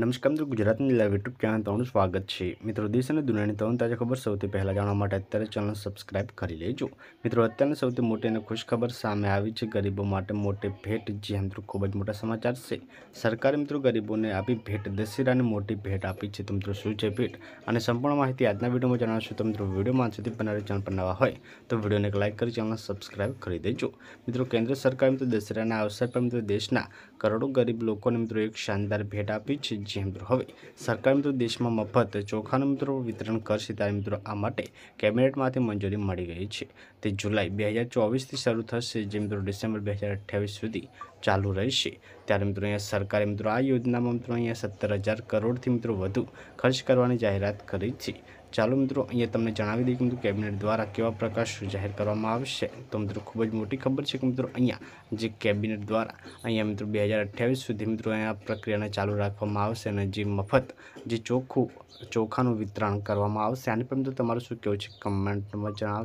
નમસ્કાર મિત્રો ગુજરાતની લાઈવ યુટ્યુબ ચેનલ તમારું સ્વાગત છે મિત્રો દેશ અને દુનિયાની ત્રણ તાજા ખબર સૌથી પહેલાં જાણવા માટે અત્યારે ચેનલ સબસ્ક્રાઇબ કરી લેજો મિત્રો અત્યારની સૌથી મોટી અને ખુશ ખબર સામે આવી છે ગરીબો માટે મોટી ભેટ જે મિત્રો ખૂબ જ મોટા સમાચાર છે સરકારે મિત્રો ગરીબોને આપી ભેટ દશેરાની મોટી ભેટ આપી છે તો મિત્રો શું છે ભેટ અને સંપૂર્ણ માહિતી આજના વિડીયોમાં જણાવશું તો મિત્રો વિડીયોમાં સુધી બનાવી ચેનલ પર નવા હોય તો વિડીયોને એક લાઇક કરી ચેનલ સબસ્ક્રાઇબ કરી દેજો મિત્રો કેન્દ્ર સરકાર મિત્રો દશેરાના અવસર પર મિત્રો દેશના કરોડો ગરીબ લોકોને મિત્રો એક શાનદાર ભેટ આપી છે જેમ મિત્રો હવે સરકાર મિત્રો દેશમાં મફત ચોખાનું મિત્રો વિતરણ કરશે ત્યારે મિત્રો આ માટે કેબિનેટમાંથી મંજૂરી મળી ગઈ છે તે જુલાઈ બે હજાર ચોવીસથી શરૂ થશે જે મિત્રો ડિસેમ્બર બે હજાર અઠ્યાવીસ સુધી ચાલુ રહેશે ત્યારે મિત્રો અહીંયા સરકારે મિત્રો આ યોજનામાં મિત્રો અહીંયા સત્તર હજાર કરોડથી મિત્રો વધુ ખર્ચ કરવાની જાહેરાત કરી છે ચાલો મિત્રો અહીંયા તમને જણાવી દઈએ કે મિત્રો કેબિનેટ દ્વારા કેવા પ્રકાશ જાહેર કરવામાં આવશે તો મિત્રો ખૂબ જ મોટી ખબર છે કે મિત્રો અહીંયા જે કેબિનેટ દ્વારા અહીંયા મિત્રો બે હજાર અઠ્યાવીસ સુધી મિત્રો અહીંયા પ્રક્રિયાને ચાલુ રાખવામાં આવશે અને જે મફત જે ચોખ્ખું ચોખાનું વિતરણ કરવામાં આવશે આની પર મિત્રો તમારું શું કહેવું છે કમેન્ટમાં જણાવ